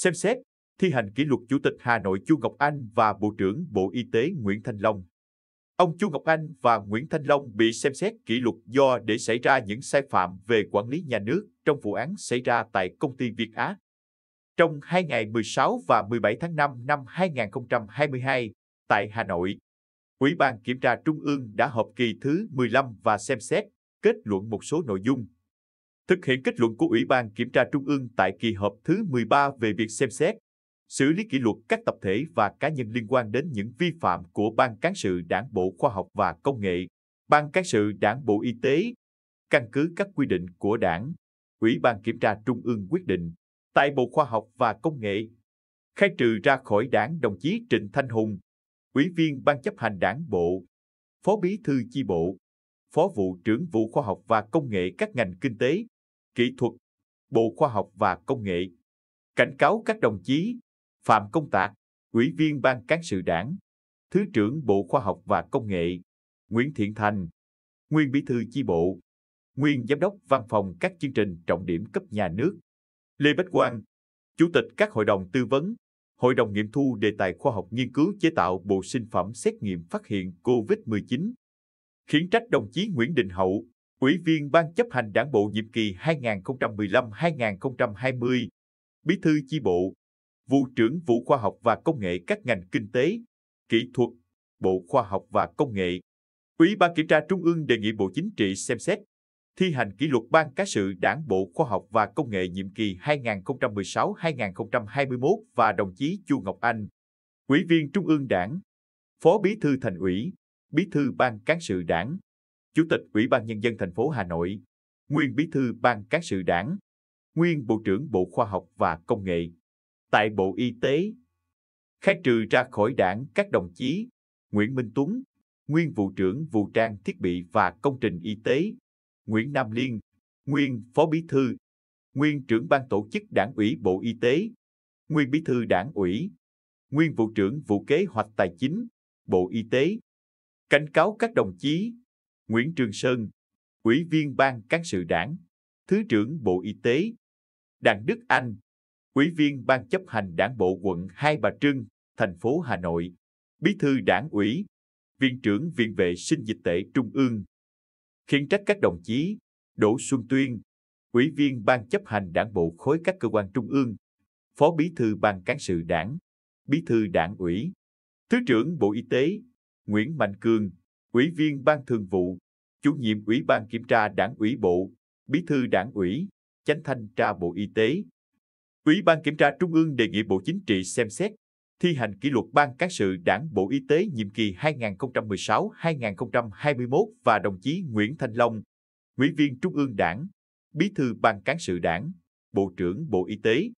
xem xét, thi hành kỷ luật Chủ tịch Hà Nội Chu Ngọc Anh và Bộ trưởng Bộ Y tế Nguyễn Thanh Long. Ông Chu Ngọc Anh và Nguyễn Thanh Long bị xem xét kỷ luật do để xảy ra những sai phạm về quản lý nhà nước trong vụ án xảy ra tại công ty Việt Á. Trong hai ngày 16 và 17 tháng 5 năm 2022 tại Hà Nội, Ủy ban Kiểm tra Trung ương đã họp kỳ thứ 15 và xem xét kết luận một số nội dung thực hiện kết luận của Ủy ban Kiểm tra Trung ương tại kỳ họp thứ 13 về việc xem xét, xử lý kỷ luật các tập thể và cá nhân liên quan đến những vi phạm của Ban Cán sự Đảng Bộ Khoa học và Công nghệ, Ban Cán sự Đảng Bộ Y tế, căn cứ các quy định của Đảng, Ủy ban Kiểm tra Trung ương quyết định tại Bộ Khoa học và Công nghệ khai trừ ra khỏi Đảng đồng chí Trịnh Thanh Hùng, Ủy viên Ban chấp hành Đảng bộ, Phó Bí thư chi bộ, Phó vụ trưởng vụ Khoa học và Công nghệ các ngành kinh tế, Kỹ thuật, Bộ Khoa học và Công nghệ, cảnh cáo các đồng chí Phạm Công Tạc, Ủy viên Ban Cán sự Đảng, Thứ trưởng Bộ Khoa học và Công nghệ, Nguyễn Thiện Thành, Nguyên Bí thư chi bộ, Nguyên Giám đốc Văn phòng các chương trình trọng điểm cấp nhà nước, Lê Bách Quang, Chủ tịch các hội đồng tư vấn, Hội đồng nghiệm thu đề tài khoa học nghiên cứu chế tạo bộ sinh phẩm xét nghiệm phát hiện COVID-19, khiển trách đồng chí Nguyễn Đình Hậu, Ủy viên Ban chấp hành Đảng bộ nhiệm kỳ 2015-2020, Bí thư chi bộ, Vụ trưởng Vụ Khoa học và Công nghệ các ngành kinh tế, kỹ thuật, Bộ Khoa học và Công nghệ. Ủy ban kiểm tra Trung ương đề nghị Bộ Chính trị xem xét thi hành kỷ luật Ban Cán sự Đảng Bộ Khoa học và Công nghệ nhiệm kỳ 2016-2021 và đồng chí Chu Ngọc Anh, Ủy viên Trung ương Đảng, Phó Bí thư Thành ủy, Bí thư Ban Cán sự Đảng. Chủ tịch Ủy ban Nhân dân thành phố Hà Nội, nguyên bí thư Ban Cán sự Đảng, nguyên Bộ trưởng Bộ Khoa học và Công nghệ, tại Bộ Y tế. Khai trừ ra khỏi đảng các đồng chí Nguyễn Minh Tuấn, nguyên Vụ trưởng Vụ trang thiết bị và công trình y tế, Nguyễn Nam Liên, nguyên Phó Bí thư, nguyên trưởng Ban tổ chức Đảng ủy Bộ Y tế, nguyên Bí thư Đảng ủy, nguyên Vụ trưởng Vụ kế hoạch tài chính, Bộ Y tế. Cảnh cáo các đồng chí Nguyễn Trường Sơn, Ủy viên Ban Cán sự Đảng, Thứ trưởng Bộ Y tế, Đặng Đức Anh, Ủy viên Ban chấp hành Đảng bộ quận Hai Bà Trưng, thành phố Hà Nội, Bí thư Đảng ủy, Viện trưởng Viện vệ sinh dịch tễ Trung ương. Khiển trách các đồng chí Đỗ Xuân Tuyên, Ủy viên Ban chấp hành Đảng bộ khối các cơ quan trung ương, Phó Bí thư Ban cán sự Đảng, Bí thư Đảng ủy, Thứ trưởng Bộ Y tế Nguyễn Mạnh Cường, Ủy viên Ban Thường vụ, Chủ nhiệm Ủy ban Kiểm tra Đảng ủy Bộ, Bí thư Đảng ủy, Chánh thanh tra Bộ Y tế. Ủy ban Kiểm tra Trung ương đề nghị Bộ Chính trị xem xét thi hành kỷ luật Ban Cán sự Đảng Bộ Y tế nhiệm kỳ 2016-2021 và đồng chí Nguyễn Thanh Long, Ủy viên Trung ương Đảng, Bí thư Ban Cán sự Đảng, Bộ trưởng Bộ Y tế.